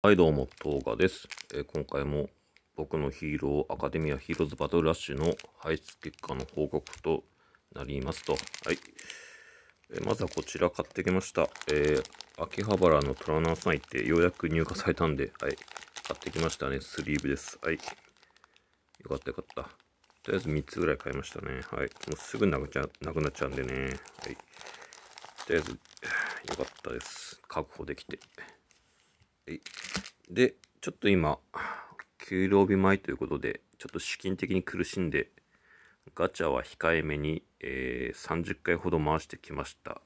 はいどうも、東賀です、えー、今回も僕のヒーローアカデミアヒーローズバトルラッシュの排出結果の報告となりますと。はい。えー、まずはこちら買ってきました。えー、秋葉原の虎の朝行ってようやく入荷されたんで、はい。買ってきましたね。スリーブです。はい。よかったよかった。とりあえず3つぐらい買いましたね。はい。もうすぐなくちゃなくなっちゃうんでね。はい。とりあえず、よかったです。確保できて。で、ちょっと今、給料日前ということで、ちょっと資金的に苦しんで、ガチャは控えめに、えー、30回ほど回してきました。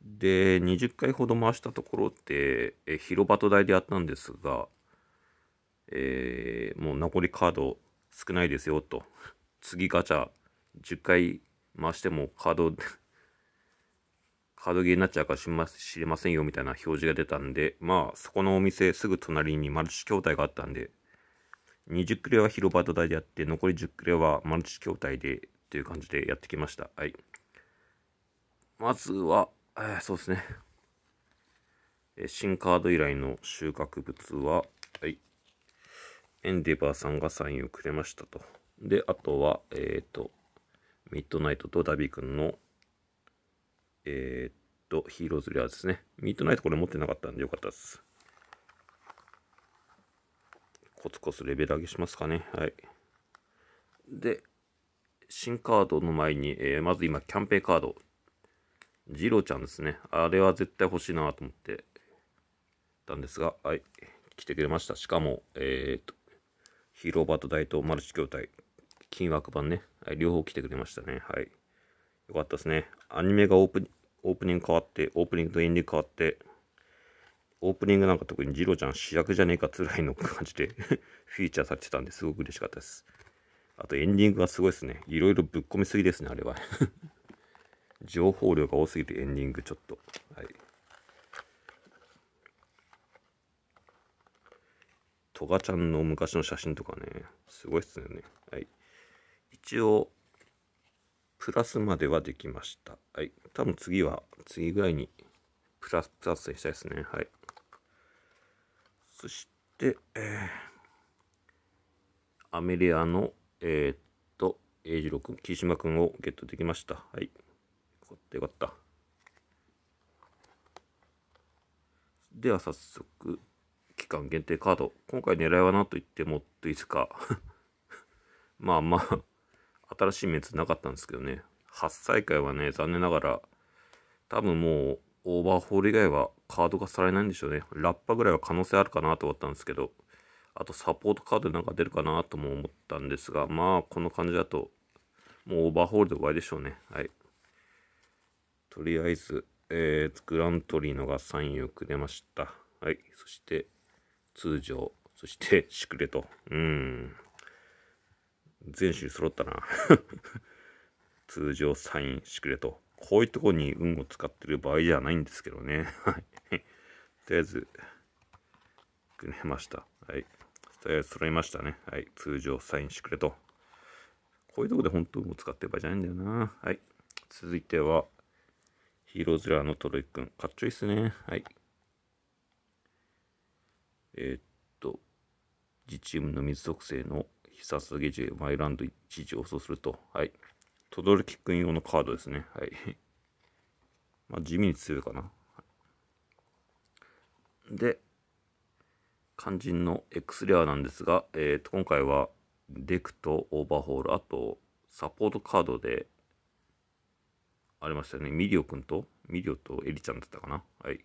で、20回ほど回したところって、えー、広場と台でやったんですが、えー、もう残りカード少ないですよと。次ガチャ10回回してもカードハードゲーになっちゃうかましれませんよみたいな表示が出たんで、まあ、そこのお店すぐ隣にマルチ筐体があったんで、20クレは広場土台でやって、残り10クレはマルチ筐体でという感じでやってきました。はい。まずは、えー、そうですね。新カード以来の収穫物は、はい。エンデバーさんがサインをくれましたと。で、あとは、えっ、ー、と、ミッドナイトとダビ君のえー、っと、ヒーローズレアですね。ミートナイトこれ持ってなかったんでよかったです。コツコツレベル上げしますかね。はい。で、新カードの前に、えー、まず今、キャンペーンカード。ジローちゃんですね。あれは絶対欲しいなと思ってたんですが、はい。来てくれました。しかも、えー、っと、ヒーローバート大とマルチ筐体、金枠版ね、はい、両方来てくれましたね。はい。よかったですね。アニメがオープン、オープニング変わって、オープニングとエンディング変わって、オープニングなんか特にジロちゃん主役じゃねえか辛いの感じで フィーチャーされてたんですごく嬉しかったです。あとエンディングがすごいですね。いろいろぶっ込みすぎですね、あれは 情報量が多すぎてエンディングちょっと。はい。トガちゃんの昔の写真とかね、すごいっすよね。はい。一応、プラスまではできました。はい。多分次は、次ぐらいに、プラス、プラスにしたいですね。はい。そして、えー、アメリアの、えー、っと、英二郎君、霧島君をゲットできました。はい。よかったよかった。では早速、期間限定カード。今回狙いは何と言っても、いつか まあまあ新しいメンツなかったんですけどね。初再会はね、残念ながら、多分もう、オーバーホール以外はカード化されないんでしょうね。ラッパぐらいは可能性あるかなと思ったんですけど、あとサポートカードなんか出るかなとも思ったんですが、まあ、この感じだと、もうオーバーホールで終わりでしょうね。はい。とりあえず、えー、グラントリーノが3位よく出ました。はい。そして、通常、そして、シクレと。うん。全種類揃ったな 通常サインしてくれとこういうとこに運を使ってる場合じゃないんですけどね はいとりあえずくれましたはいとりあえず揃いましたねはい通常サインしてくれとこういうとこで本当運を使ってる場合じゃないんだよなはい続いてはヒーローズラーのトロイくんかっちょいいっすねはいえー、っと自チームの水属性の必殺ゲージ、マイランド1時をそうすると、はい。トドルキ君用のカードですね。はい。まあ、地味に強いかな。で、肝心の X レアなんですが、えー、と今回はデクとオーバーホール、あとサポートカードでありましたね。ミリオ君と、ミリオとエリちゃんだったかな。はい。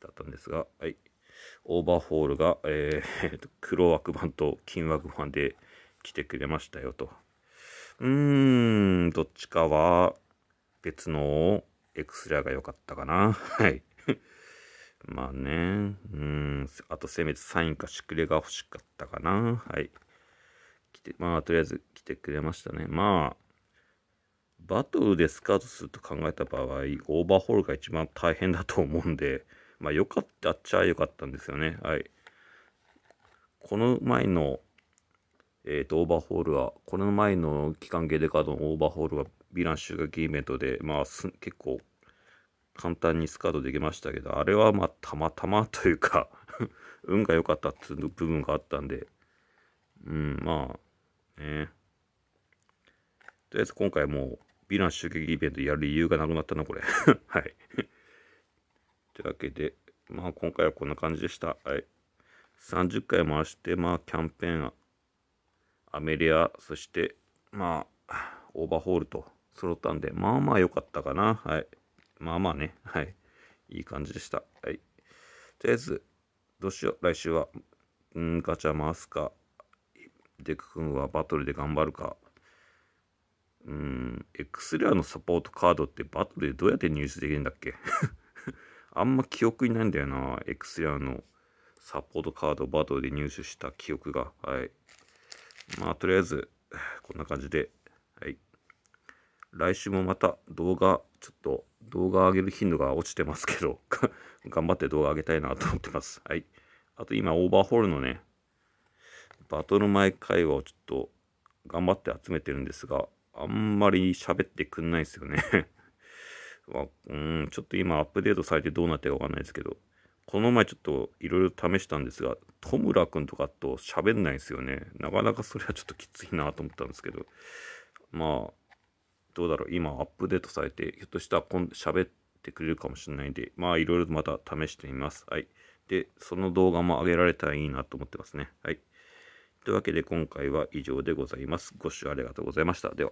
だったんですが、はい。オーバーホールが、えー、黒枠版と金枠版で来てくれましたよと。うーん、どっちかは別のエクスレが良かったかな。はい。まあね、うん、あとせめてサインかシクレが欲しかったかな。はい。来て、まあとりあえず来てくれましたね。まあ、バトルでスカウトすると考えた場合、オーバーホールが一番大変だと思うんで、まあ良かったっちゃ良かったんですよね。はい。この前のえっ、ー、と、オーバーホールは、この前の期間限定カードのオーバーホールは、ヴィラン襲撃イベントで、まあ、結構、簡単にスカートできましたけど、あれはまあ、たまたま というか運が良かったっていう部分があったんで、うん、まあ、ね。とりあえず今回もう、ヴィラン襲撃イベントやる理由がなくなったな、これ はい。というわけで、まあ今回はこんな感じでした。はい。30回回して、まあキャンペーンアメリア、そして、まあ、オーバーホールと揃ったんで、まあまあ良かったかな。はい。まあまあね。はい。いい感じでした。はい。とりあえず、どうしよう。来週は、うん、ガチャ回すか、デク君はバトルで頑張るか。うん、X レアのサポートカードってバトルでどうやって入手できるんだっけ あんま記憶にないんだよな。X レアのサポートカードバトルで入手した記憶が。はい。まあ、とりあえず、こんな感じで、はい。来週もまた動画、ちょっと動画上げる頻度が落ちてますけど 頑張って動画上げたいなと思ってます。はい。あと今、オーバーホールのね、バトル前会話をちょっと頑張って集めてるんですが、あんまり喋ってくんないですよね まあ、うん、ちょっと今アップデートされてどうなってるかわかんないですけど、この前ちょっといろいろ試したんですが、戸村くんとかと喋んないんですよね。なかなかそれはちょっときついなと思ったんですけど、まあ、どうだろう、今アップデートされて、ひょっとしたら喋ってくれるかもしれないんで、まあいろいろまた試してみます。はい。で、その動画も上げられたらいいなと思ってますね。はい。というわけで今回は以上でございます。ご視聴ありがとうございました。では。